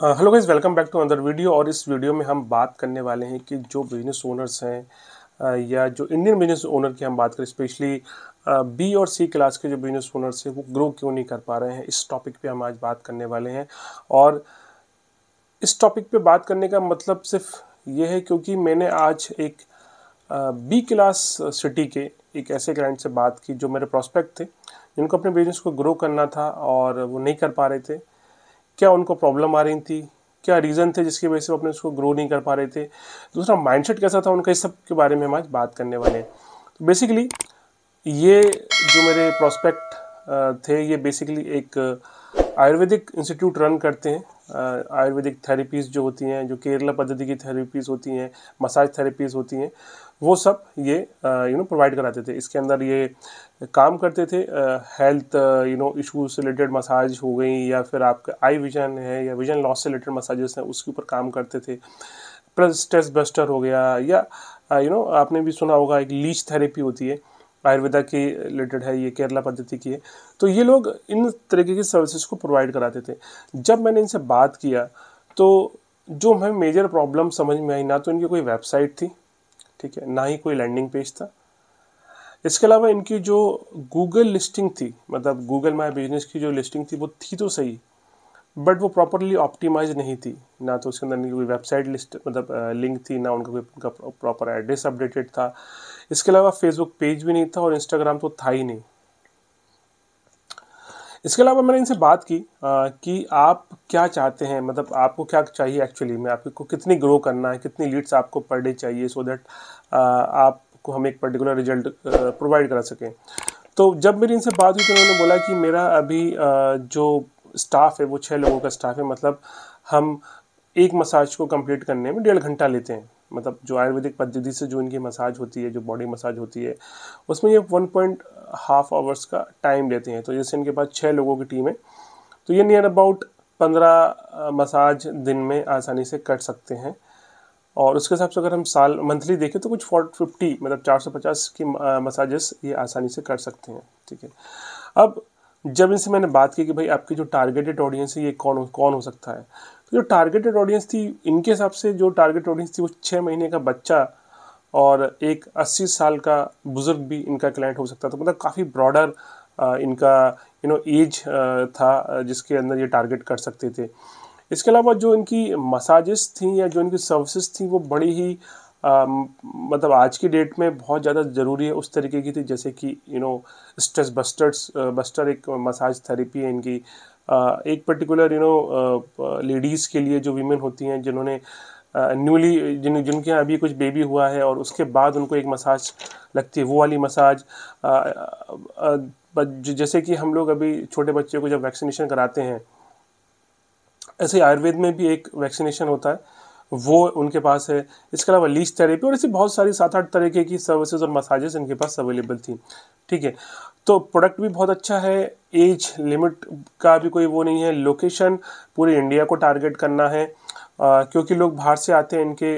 hello guys welcome back to another video और इस video में हम बात करने वाले हैं कि जो बिजनेस ओनर्स हैं या जो इंडियन बिजनेस ओनर की हम बात करें स्पेशली बी और सी क्लास के जो बिजनेस ओनर्स हैं वो ग्रो क्यों नहीं कर पा रहे हैं इस टॉपिक पे हम आज बात करने वाले हैं और इस टॉपिक पे बात करने का मतलब सिर्फ ये है क्योंकि मैंने आज एक बी क्लास सिटी के एक ऐसे क्लाइंट से बात की जो मेरे प्रॉस्पेक्ट थे जिनको अपने बिजनेस को ग्रो करना था और वो नहीं कर पा रहे थे क्या उनको प्रॉब्लम आ रही थी क्या रीज़न थे जिसकी वजह से वो अपने उसको ग्रो नहीं कर पा रहे थे दूसरा माइंडसेट कैसा था उनका इस सब के बारे में हम आज बात करने वाले हैं तो बेसिकली ये जो मेरे प्रोस्पेक्ट थे ये बेसिकली एक आयुर्वेदिक इंस्टीट्यूट रन करते हैं आयुर्वेदिक थेरेपीज़ जो होती हैं जो केरला पद्धति की थेरेपीज़ होती हैं मसाज थेरेपीज़ होती हैं वो सब ये यू नो प्रोवाइड कराते थे इसके अंदर ये काम करते थे हेल्थ यू नो इशूज से रिलेटेड मसाज हो गई या फिर आपका आई विजन है या विजन लॉस से रिलेटेड मसाजेस हैं उसके ऊपर काम करते थे प्लस स्ट्रेस बस्टर हो गया या यू नो आपने भी सुना होगा एक लीच थेरेपी होती है आयुर्वेदा की रिलेटेड है ये केरला पद्धति की है तो ये लोग इन तरीके की सर्विसेज को प्रोवाइड कराते थे जब मैंने इनसे बात किया तो जो हमें मेजर प्रॉब्लम समझ में आई ना तो इनकी कोई वेबसाइट थी ठीक है ना ही कोई लैंडिंग पेज था इसके अलावा इनकी जो गूगल लिस्टिंग थी मतलब गूगल माई बिजनेस की जो लिस्टिंग थी वो थी तो सही बट वो प्रॉपरली ऑप्टिमाइज नहीं थी ना तो उसके अंदर कोई वेबसाइट लिस्ट मतलब लिंक थी ना उनका कोई उनका प्रॉपर एड्रेस अपडेटेड था इसके अलावा फेसबुक पेज भी नहीं था और इंस्टाग्राम तो था ही नहीं इसके अलावा मैंने इनसे बात की आ, कि आप क्या चाहते हैं मतलब आपको क्या चाहिए एक्चुअली में आपको कितनी ग्रो करना है कितनी लीड्स आपको पर डे चाहिए सो so दैट आपको हम एक पर्टिकुलर रिजल्ट प्रोवाइड करा सकें तो जब मेरी इनसे बात हुई तो उन्होंने बोला कि मेरा अभी आ, जो स्टाफ है वो छः लोगों का स्टाफ है मतलब हम एक मसाज को कंप्लीट करने में डेढ़ घंटा लेते हैं मतलब जो आयुर्वेदिक पद्धति से जो इनकी मसाज होती है जो बॉडी मसाज होती है उसमें ये वन पॉइंट हाफ आवर्स का टाइम लेते हैं तो जैसे इनके पास छः लोगों की टीम है तो ये नियर अबाउट पंद्रह मसाज दिन में आसानी से कर सकते हैं और उसके हिसाब से अगर हम साल मंथली देखें तो कुछ फोर फिफ्टी मतलब चार सौ पचास की मसाजेस ये आसानी से कर सकते हैं ठीक है अब जब इनसे मैंने बात की कि भाई आपकी जो टारगेटेड ऑडियंस है ये कौन कौन हो सकता है तो जो टारगेटेड ऑडियंस थी इनके हिसाब से जो टारगेट ऑडियंस थी वो छः महीने का बच्चा और एक अस्सी साल का बुज़ुर्ग भी इनका क्लाइंट हो सकता था मतलब काफ़ी ब्रॉडर इनका यू नो एज था जिसके अंदर ये टारगेट कर सकते थे इसके अलावा जो इनकी मसाजेस थी या जो इनकी सर्विसेज थी वो बड़ी ही आ, um, मतलब आज की डेट में बहुत ज़्यादा ज़रूरी है उस तरीके की थी जैसे कि you know stress busters buster एक मसाज थेरेपी है इनकी आ, uh, एक पर्टिकुलर यू नो लेडीज़ के लिए जो वीमेन होती हैं जिन्होंने न्यूली uh, जिन जिनके यहाँ अभी कुछ बेबी हुआ है और उसके बाद उनको एक मसाज लगती है वो वाली मसाज आ, आ, जैसे कि हम लोग अभी छोटे बच्चे को जब वैक्सीनेशन कराते हैं ऐसे आयुर्वेद में भी एक वैक्सीनेशन होता है वो उनके पास है इसके अलावा लीच थेरेपी और ऐसी बहुत सारी सात आठ तरीके की सर्विसेज और मसाजेस इनके पास अवेलेबल थी ठीक है तो प्रोडक्ट भी बहुत अच्छा है एज लिमिट का भी कोई वो नहीं है लोकेशन पूरे इंडिया को टारगेट करना है आ, क्योंकि लोग बाहर से आते हैं इनके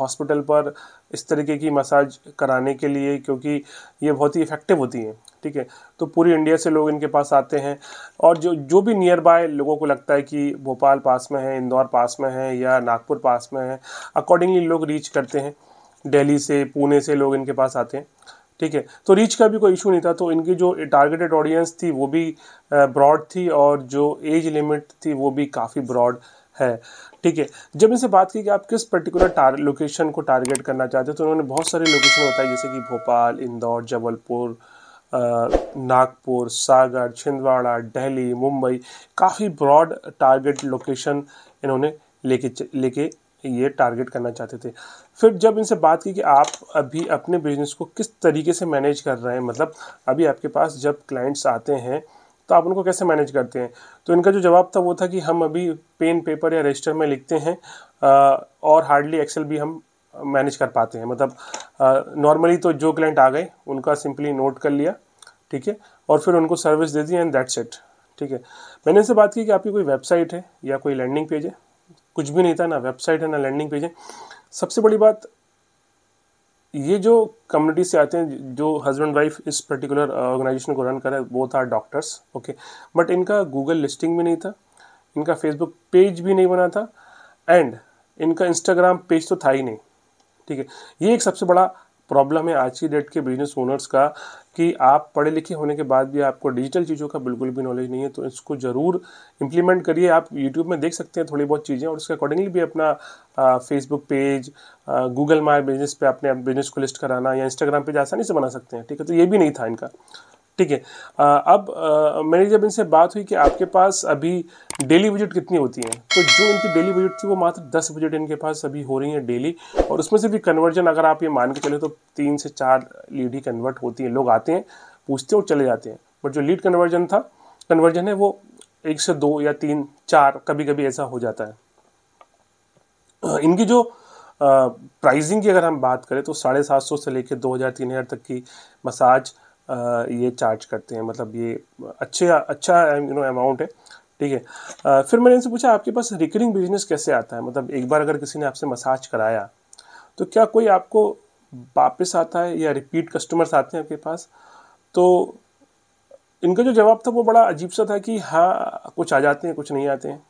हॉस्पिटल पर इस तरीके की मसाज कराने के लिए क्योंकि ये बहुत ही इफ़ेक्टिव होती है ठीक है तो पूरी इंडिया से लोग इनके पास आते हैं और जो जो भी नियर बाय लोगों को लगता है कि भोपाल पास में है इंदौर पास में है या नागपुर पास में है अकॉर्डिंगली लोग रीच करते हैं दिल्ली से पुणे से लोग इनके पास आते हैं ठीक है तो रीच का भी कोई इशू नहीं था तो इनकी जो टारगेटेड ऑडियंस थी वो भी ब्रॉड थी और जो एज लिमिट थी वो भी काफ़ी ब्रॉड है ठीक है जब इनसे बात की कि आप किस पर्टिकुलर टार लोकेशन को टारगेट करना चाहते हो तो उन्होंने बहुत सारी लोकेशन बताई जैसे कि भोपाल इंदौर जबलपुर नागपुर सागर छिंदवाड़ा दिल्ली मुंबई काफ़ी ब्रॉड टारगेट लोकेशन इन्होंने लेके लेके ये टारगेट करना चाहते थे फिर जब इनसे बात की कि आप अभी अपने बिजनेस को किस तरीके से मैनेज कर रहे हैं मतलब अभी आपके पास जब क्लाइंट्स आते हैं तो आप उनको कैसे मैनेज करते हैं तो इनका जो जवाब था वो था कि हम अभी पेन पेपर या रजिस्टर में लिखते हैं और हार्डली एक्सेल भी हम मैनेज कर पाते हैं मतलब नॉर्मली तो जो क्लाइंट आ गए उनका सिंपली नोट कर लिया ठीक है और फिर उनको सर्विस दे दी एंड दैट्स इट ठीक है मैंने इनसे बात की कि आपकी कोई वेबसाइट है या कोई लैंडिंग पेज है कुछ भी नहीं था ना वेबसाइट है ना लैंडिंग पेज है सबसे बड़ी बात ये जो कम्युनिटी से आते हैं जो हस्बैंड वाइफ इस पर्टिकुलर ऑर्गेनाइजेशन uh, को रन कर रहे हैं वो था डॉक्टर्स ओके बट इनका गूगल लिस्टिंग भी नहीं था इनका फेसबुक पेज भी नहीं बना था एंड इनका इंस्टाग्राम पेज तो था ही नहीं ठीक है ये एक सबसे बड़ा प्रॉब्लम है आज की डेट के बिजनेस ओनर्स का कि आप पढ़े लिखे होने के बाद भी आपको डिजिटल चीज़ों का बिल्कुल भी नॉलेज नहीं है तो इसको ज़रूर इंप्लीमेंट करिए आप यूट्यूब में देख सकते हैं थोड़ी बहुत चीज़ें और उसके अकॉर्डिंगली भी अपना Facebook page Google my business पे अपने बिजनेस को लिस्ट कराना या इंस्टाग्राम पेज आसानी से बना सकते हैं ठीक है तो ये भी नहीं था इनका ठीक है अब आ, मेरी जब इनसे बात हुई कि आपके पास अभी डेली विजिट कितनी होती हैं तो जो इनकी डेली विजिट थी वो मात्र दस विजिट इनके पास अभी हो रही हैं डेली और उसमें से भी कन्वर्जन अगर आप ये मान के चले तो तीन से चार लीड ही कन्वर्ट होती हैं लोग आते हैं पूछते हैं और चले जाते हैं बट जो लीड कन्वर्जन था कन्वर्जन है वो एक से दो या तीन चार कभी कभी ऐसा हो जाता है इनकी जो प्राइजिंग की अगर हम बात करें तो साढ़े सात सौ से लेकर दो हज़ार तीन हज़ार तक की मसाज ये चार्ज करते हैं मतलब ये अच्छे अच्छा यू नो अमाउंट है ठीक है फिर मैंने इनसे पूछा आपके पास रिकरिंग बिजनेस कैसे आता है मतलब एक बार अगर किसी ने आपसे मसाज कराया तो क्या कोई आपको वापस आता है या रिपीट कस्टमर्स आते हैं आपके पास तो इनका जो जवाब था वो बड़ा अजीब सा था कि हाँ कुछ आ जाते हैं कुछ नहीं आते हैं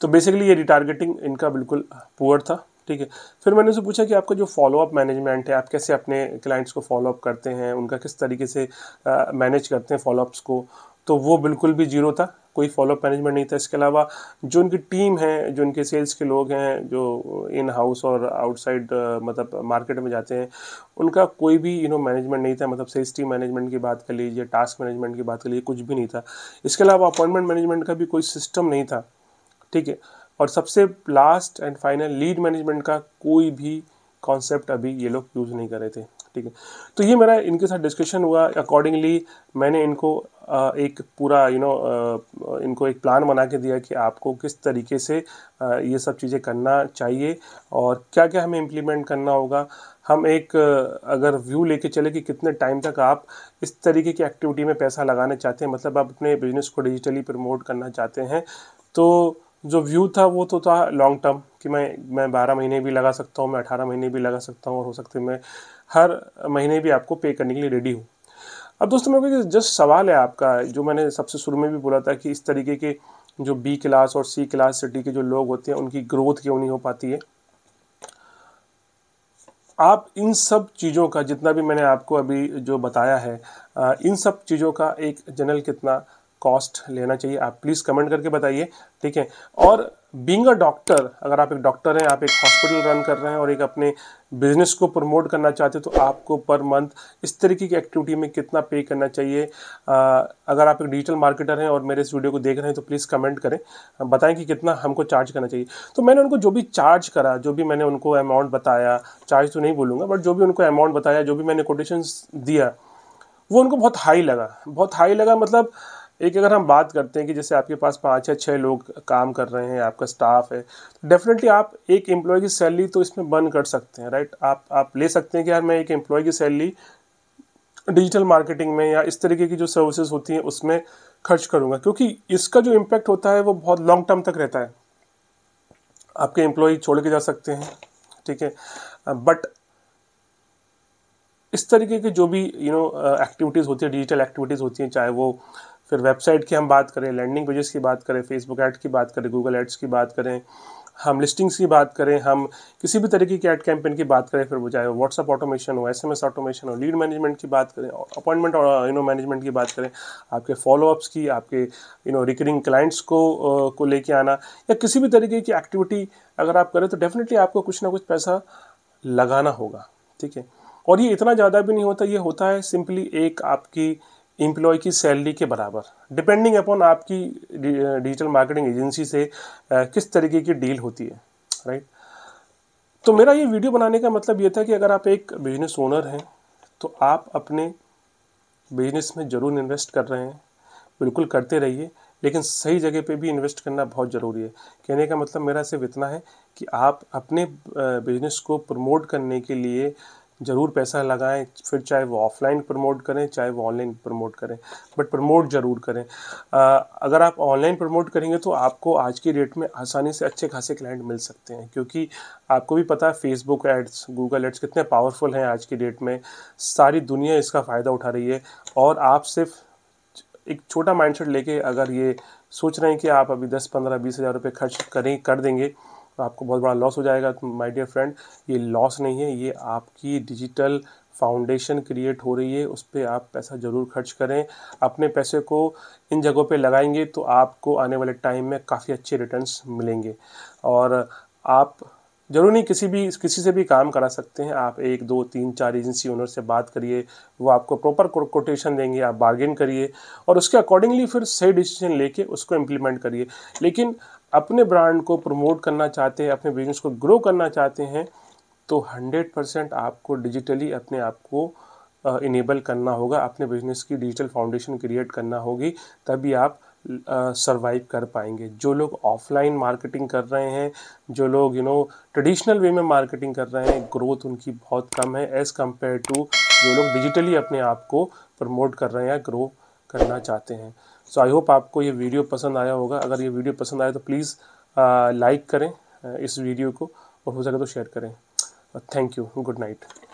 तो बेसिकली ये रिटारगेटिंग इनका बिल्कुल पुअर था ठीक है फिर मैंने उसे पूछा कि आपका जो फॉलोअप मैनेजमेंट है आप कैसे अपने क्लाइंट्स को फॉलोअप करते हैं उनका किस तरीके से मैनेज करते हैं फॉलोअप्स को तो वो बिल्कुल भी जीरो था कोई फॉलो अप मैनेजमेंट नहीं था इसके अलावा जो उनकी टीम है जो उनके सेल्स के लोग हैं जो इन हाउस और आउटसाइड मतलब मार्केट में जाते हैं उनका कोई भी यू नो मैनेजमेंट नहीं था मतलब सेल्स टीम मैनेजमेंट की बात कर लीजिए टास्क मैनेजमेंट की बात कर लीजिए कुछ भी नहीं था इसके अलावा अपॉइंटमेंट मैनेजमेंट का भी कोई सिस्टम नहीं था ठीक है और सबसे last and final lead management का कोई भी कॉन्सेप्ट अभी ये लोग यूज़ नहीं कर रहे थे ठीक है तो ये मेरा इनके साथ डिस्कशन हुआ अकॉर्डिंगली मैंने इनको एक पूरा यू नो इनको एक प्लान बना के दिया कि आपको किस तरीके से ये सब चीज़ें करना चाहिए और क्या क्या हमें इम्प्लीमेंट करना होगा हम एक अगर व्यू लेके चले कि कितने टाइम तक आप इस तरीके की एक्टिविटी में पैसा लगाना चाहते हैं मतलब आप अपने बिजनेस को डिजिटली प्रमोट करना चाहते हैं तो जो व्यू था वो तो था लॉन्ग टर्म कि मैं मैं बारह महीने भी लगा सकता हूँ मैं अठारह महीने भी लगा सकता हूँ और हो सकते मैं हर महीने भी आपको पे करने के लिए रेडी हूँ अब दोस्तों मेरे को जस्ट सवाल है आपका जो मैंने सबसे शुरू में भी बोला था कि इस तरीके के जो बी क्लास और सी क्लास सिटी के जो लोग होते हैं उनकी ग्रोथ क्यों नहीं हो पाती है आप इन सब चीज़ों का जितना भी मैंने आपको अभी जो बताया है इन सब चीज़ों का एक जनरल कितना कॉस्ट लेना चाहिए आप प्लीज़ कमेंट करके बताइए ठीक है और बींग अ डॉक्टर अगर आप एक डॉक्टर हैं आप एक हॉस्पिटल रन कर रहे हैं और एक अपने बिजनेस को प्रमोट करना चाहते हो तो आपको पर मंथ इस तरीके की एक्टिविटी में कितना पे करना चाहिए आ, अगर आप एक डिजिटल मार्केटर हैं और मेरे इस वीडियो को देख रहे हैं तो प्लीज़ कमेंट करें बताएं कि कितना हमको चार्ज करना चाहिए तो मैंने उनको जो भी चार्ज करा जो भी मैंने उनको अमाउंट बताया चार्ज तो नहीं बोलूँगा बट जो भी उनको अमाउंट बताया जो भी मैंने कोटेशन दिया वो उनको बहुत हाई लगा बहुत हाई लगा मतलब एक अगर हम बात करते हैं कि जैसे आपके पास पाँच या छः लोग काम कर रहे हैं आपका स्टाफ है डेफिनेटली तो आप एक एम्प्लॉय की सैलरी तो इसमें बर्न कर सकते हैं राइट आप आप ले सकते हैं कि यार मैं एक एम्प्लॉय की सैलरी डिजिटल मार्केटिंग में या इस तरीके की जो सर्विसेज होती हैं उसमें खर्च करूंगा क्योंकि इसका जो इम्पैक्ट होता है वो बहुत लॉन्ग टर्म तक रहता है आपके एम्प्लॉय छोड़ के जा सकते हैं ठीक है बट इस तरीके के जो भी यू नो एक्टिविटीज़ होती है डिजिटल एक्टिविटीज़ होती हैं चाहे वो फिर वेबसाइट की हम बात करें लैंडिंग पेजेस की बात करें फेसबुक ऐड की बात करें गूगल एड्स की बात करें हम लिस्टिंग्स की बात करें हम किसी भी तरीके की एड कैंपेन की बात करें फिर वो चाहे व्हाट्सअप ऑटोमेशन हो एसएमएस ऑटोमेशन हो लीड मैनेजमेंट की बात करें अपॉइंटमेंट यू नो मैनेजमेंट की बात करें आपके फॉलोअप्स की आपके यू नो रिकरिंग क्लाइंट्स को uh, को लेके आना या किसी भी तरीके की एक्टिविटी अगर आप करें तो डेफिनेटली आपको कुछ ना कुछ पैसा लगाना होगा ठीक है और ये इतना ज़्यादा भी नहीं होता ये होता है सिंपली एक आपकी इम्प्लॉय की सैलरी के बराबर डिपेंडिंग अपॉन आपकी डिजिटल मार्केटिंग एजेंसी से किस तरीके की डील होती है राइट तो मेरा ये वीडियो बनाने का मतलब ये था कि अगर आप एक बिजनेस ओनर हैं तो आप अपने बिजनेस में ज़रूर इन्वेस्ट कर रहे हैं बिल्कुल करते रहिए लेकिन सही जगह पे भी इन्वेस्ट करना बहुत ज़रूरी है कहने का मतलब मेरा सिर्फ इतना है कि आप अपने बिजनेस को प्रमोट करने के लिए ज़रूर पैसा लगाएं फिर चाहे वो ऑफलाइन प्रमोट करें चाहे वो ऑनलाइन प्रमोट करें बट प्रमोट ज़रूर करें आ, अगर आप ऑनलाइन प्रमोट करेंगे तो आपको आज की डेट में आसानी से अच्छे खासे क्लाइंट मिल सकते हैं क्योंकि आपको भी पता है फेसबुक एड्स गूगल एड्स कितने पावरफुल हैं आज की डेट में सारी दुनिया इसका फ़ायदा उठा रही है और आप सिर्फ एक छोटा माइंडसेट लेके अगर ये सोच रहे हैं कि आप अभी दस पंद्रह बीस हज़ार रुपये खर्च करें कर देंगे तो आपको बहुत बड़ा लॉस हो जाएगा तो माय डियर फ्रेंड ये लॉस नहीं है ये आपकी डिजिटल फाउंडेशन क्रिएट हो रही है उस पर आप पैसा ज़रूर खर्च करें अपने पैसे को इन जगहों पे लगाएंगे तो आपको आने वाले टाइम में काफ़ी अच्छे रिटर्न्स मिलेंगे और आप जरूर नहीं किसी भी किसी से भी काम करा सकते हैं आप एक दो तीन चार एजेंसी ओनर से बात करिए वो आपको प्रॉपर कोटेशन देंगे आप बार्गेन करिए और उसके अकॉर्डिंगली फिर सही डिसीजन लेके उसको इम्प्लीमेंट करिए लेकिन अपने ब्रांड को प्रमोट करना चाहते हैं अपने बिजनेस को ग्रो करना चाहते हैं तो 100 परसेंट आपको डिजिटली अपने आप को इनेबल करना होगा अपने बिजनेस की डिजिटल फाउंडेशन क्रिएट करना होगी तभी आप सर्वाइव कर पाएंगे जो लोग ऑफलाइन मार्केटिंग कर रहे हैं जो लोग यू नो ट्रेडिशनल वे में मार्केटिंग कर रहे हैं ग्रोथ उनकी बहुत कम है एज़ कम्पेयर टू जो लोग डिजिटली अपने आप को प्रमोट कर रहे हैं या ग्रो करना चाहते हैं सो आई होप आपको ये वीडियो पसंद आया होगा अगर ये वीडियो पसंद आया तो प्लीज़ लाइक uh, करें uh, इस वीडियो को और हो सके तो शेयर करें थैंक यू गुड नाइट